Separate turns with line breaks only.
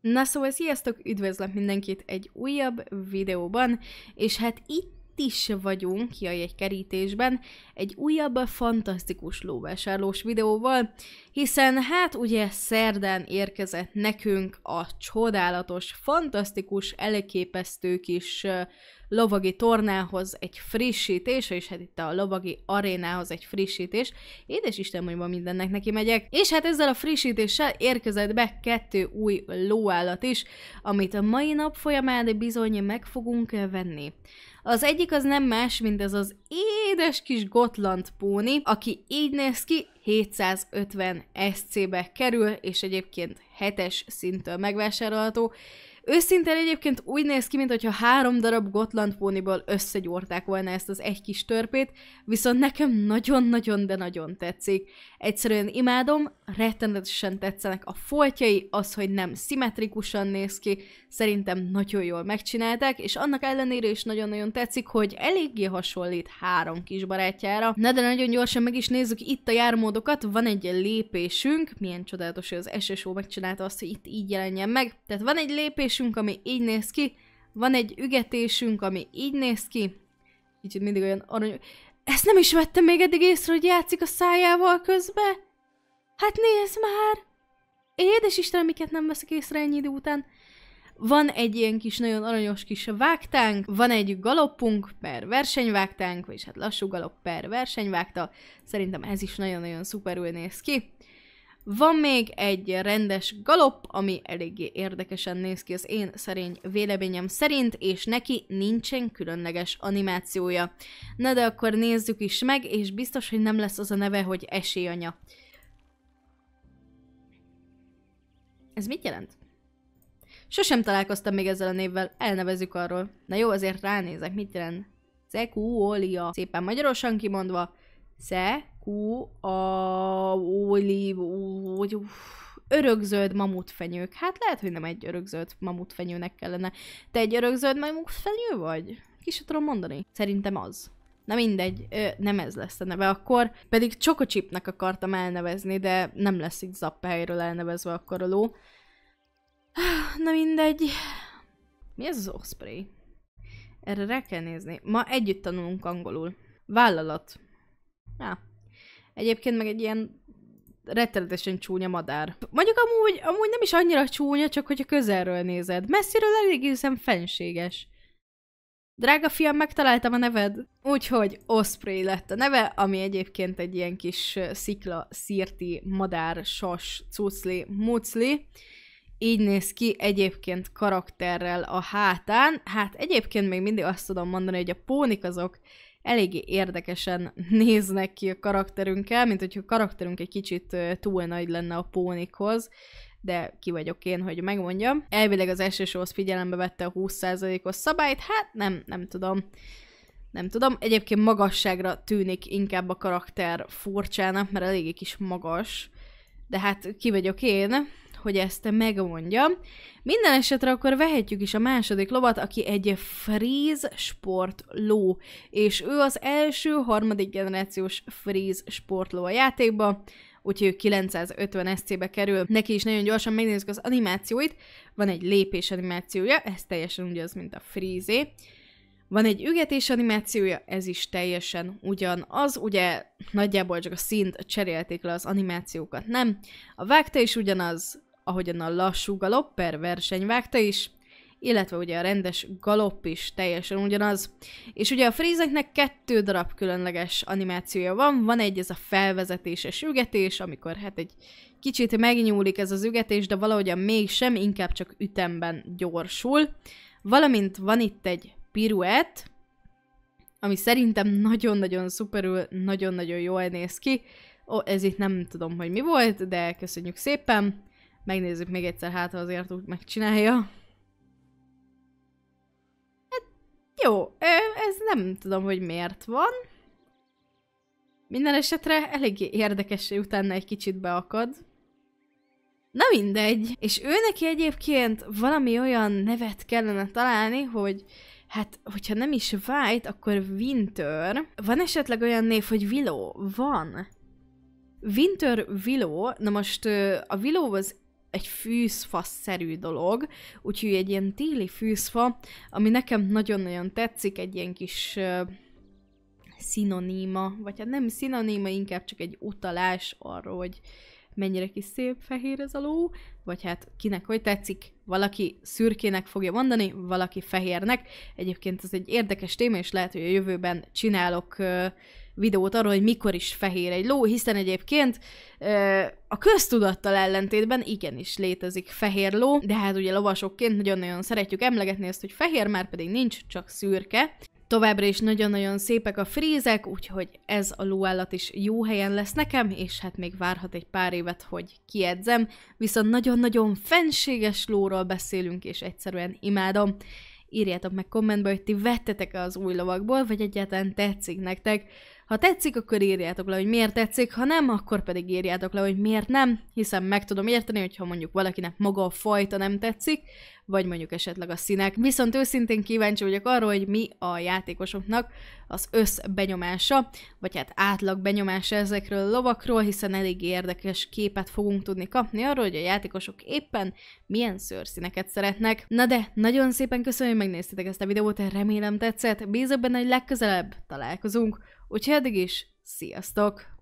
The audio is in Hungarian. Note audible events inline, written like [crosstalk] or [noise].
Na szóval sziasztok, üdvözlök mindenkit egy újabb videóban, és hát itt is vagyunk, jaj, egy kerítésben, egy újabb fantasztikus lóvásárlós videóval, hiszen hát ugye szerdán érkezett nekünk a csodálatos, fantasztikus, elképesztő kis lovagi tornához egy frissítés, és hát itt a lovagi arénához egy frissítés. Édes Isten, hogy van mindennek neki megyek. És hát ezzel a frissítéssel érkezett be kettő új lóállat is, amit a mai nap folyamán bizony meg fogunk venni. Az egyik az nem más, mint ez az édes kis gotland póni, aki így néz ki, 750 SC-be kerül, és egyébként hetes es szinttől megvásárolható. Őszintén egyébként úgy néz ki, mintha három darab gotland póniból összegyúrták volna ezt az egy kis törpét, viszont nekem nagyon-nagyon, de nagyon tetszik. Egyszerűen imádom, rettenetesen tetszenek a foltjai, az, hogy nem szimmetrikusan néz ki, szerintem nagyon jól megcsinálták, és annak ellenére is nagyon-nagyon tetszik, hogy eléggé hasonlít három kis barátjára. Na de nagyon gyorsan meg is nézzük itt a jármódokat, van egy lépésünk, milyen csodálatos, hogy az SSO megcsinálta azt, hogy itt így jelenjen meg. Tehát van egy lépés, ügetésünk, ami így néz ki, van egy ügetésünk, ami így néz ki, így mindig olyan arany... Ezt nem is vettem még eddig észre, hogy játszik a szájával közbe? Hát nézd már! Édes Isten, miket nem veszek észre ennyi idő után. Van egy ilyen kis, nagyon aranyos kis vágtánk, van egy galoppunk per versenyvágtánk, vagyis hát lassú galopp per versenyvágta. Szerintem ez is nagyon-nagyon szuperül néz ki. Van még egy rendes galop, ami eléggé érdekesen néz ki az én szerény véleményem szerint, és neki nincsen különleges animációja. Na de akkor nézzük is meg, és biztos, hogy nem lesz az a neve, hogy esélyanya. Ez mit jelent? Sosem találkoztam még ezzel a névvel, elnevezzük arról. Na jó, azért ránézek, mit jelent? Szekúólia. Szépen magyarosan kimondva, se alakú a olív, úgy, örökzöld mamutfenyők. Hát lehet, hogy nem egy örökzöld mamutfenyőnek kellene. Te egy örökzöld mamutfenyő vagy? Ki sem tudom mondani. Szerintem az. Na mindegy, ö, nem ez lesz a neve. Akkor pedig Csokocsipnek akartam elnevezni, de nem lesz így zappehelyről elnevezve akkor a ló. Na mindegy. Mi ez az Osprey? Erre rá kell nézni. Ma együtt tanulunk angolul. Vállalat. Ja, Egyébként meg egy ilyen rettenetesen csúnya madár. Mondjuk amúgy, amúgy nem is annyira csúnya, csak hogyha közelről nézed. Messziről elég hiszem fenséges. Drága fiam, megtaláltam a neved. Úgyhogy Osprey lett a neve, ami egyébként egy ilyen kis szikla, szirti, madár, sas, cucli, mucli. Így néz ki egyébként karakterrel a hátán. Hát egyébként még mindig azt tudom mondani, hogy a pónik azok eléggé érdekesen [laughs] néznek ki a karakterünkkel, mint hogyha a karakterünk egy kicsit túl nagy lenne a pónikhoz, de ki vagyok én, hogy megmondjam. Elvileg az SSO-hoz figyelembe vette a 20%-os szabályt, hát nem, nem tudom. Nem tudom, egyébként magasságra tűnik inkább a karakter furcsának, mert eléggé kis magas, de hát ki vagyok én, hogy ezt megmondja. Minden esetre akkor vehetjük is a második lovat, aki egy fríz sportló, és ő az első, harmadik generációs fríz sportló a játékba, úgyhogy ő 950 SC-be kerül. Neki is nagyon gyorsan megnézzük az animációit, van egy lépés animációja, ez teljesen ugyanaz, mint a frízé. Van egy ügetés animációja, ez is teljesen ugyanaz, ugye nagyjából csak a szint cserélték le az animációkat, nem? A vágta is ugyanaz, ahogyan a lassú galopper verseny vágta is, illetve ugye a rendes galopp is teljesen ugyanaz. És ugye a frízeknek kettő darab különleges animációja van, van egy ez a felvezetéses ügetés, amikor hát egy kicsit megnyúlik ez az ügetés, de valahogyan mégsem, inkább csak ütemben gyorsul. Valamint van itt egy piruett, ami szerintem nagyon-nagyon szuperül, nagyon-nagyon jól néz ki. Ó, ez itt nem tudom, hogy mi volt, de köszönjük szépen. Megnézzük még egyszer, hát ha azért úgy megcsinálja. Hát jó, ez nem tudom, hogy miért van. Minden esetre eléggé érdekes, hogy utána egy kicsit beakad. Na mindegy. És ő neki egyébként valami olyan nevet kellene találni, hogy hát, hogyha nem is White, akkor Winter. Van esetleg olyan név, hogy Willow? Van. Winter Willow, na most a Willow az egy szerű dolog, úgyhogy egy ilyen téli fűszfa, ami nekem nagyon-nagyon tetszik, egy ilyen kis uh, szinoníma, vagy hát nem szinoníma, inkább csak egy utalás arról, hogy mennyire kis szép fehér ez a ló, vagy hát kinek hogy tetszik, valaki szürkének fogja mondani, valaki fehérnek. Egyébként ez egy érdekes téma, és lehet, hogy a jövőben csinálok uh, videót arról, hogy mikor is fehér egy ló, hiszen egyébként a köztudattal ellentétben igenis létezik fehér ló, de hát ugye lovasokként nagyon-nagyon szeretjük emlegetni ezt, hogy fehér már pedig nincs, csak szürke. Továbbra is nagyon-nagyon szépek a frízek, úgyhogy ez a lóállat is jó helyen lesz nekem, és hát még várhat egy pár évet, hogy kiedzem, viszont nagyon-nagyon fenséges lóról beszélünk, és egyszerűen imádom. Írjátok meg kommentbe, hogy ti vettetek-e az új lovakból, vagy egyáltalán tetszik nektek. Ha tetszik, akkor írjátok le, hogy miért tetszik, ha nem, akkor pedig írjátok le, hogy miért nem, hiszen meg tudom érteni, hogyha mondjuk valakinek maga a fajta nem tetszik, vagy mondjuk esetleg a színek. Viszont őszintén kíváncsi vagyok arról, hogy mi a játékosoknak az összbenyomása, vagy hát átlag benyomása ezekről a lovakról, hiszen elég érdekes képet fogunk tudni kapni arról, hogy a játékosok éppen milyen szőrszíneket szeretnek. Na de, nagyon szépen köszönöm, hogy megnéztétek ezt a videót, remélem tetszett, bízok benne, hogy legközelebb találkozunk Úgyhogy eddig is, sziasztok!